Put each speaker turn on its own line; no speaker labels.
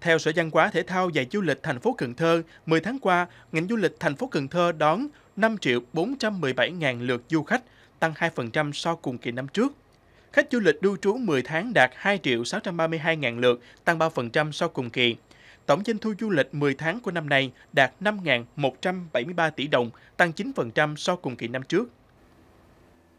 Theo Sở Văn hóa Thể thao và Du lịch thành phố Cần Thơ, 10 tháng qua, ngành du lịch thành phố Cần Thơ đón 5 triệu 417 ngàn lượt du khách, tăng 2% so cùng kỳ năm trước. Khách du lịch lưu trú 10 tháng đạt 2 triệu 632 ngàn lượt, tăng 3% so cùng kỳ. Tổng doanh thu du lịch 10 tháng của năm nay đạt 5.173 tỷ đồng, tăng 9% so cùng kỳ năm trước.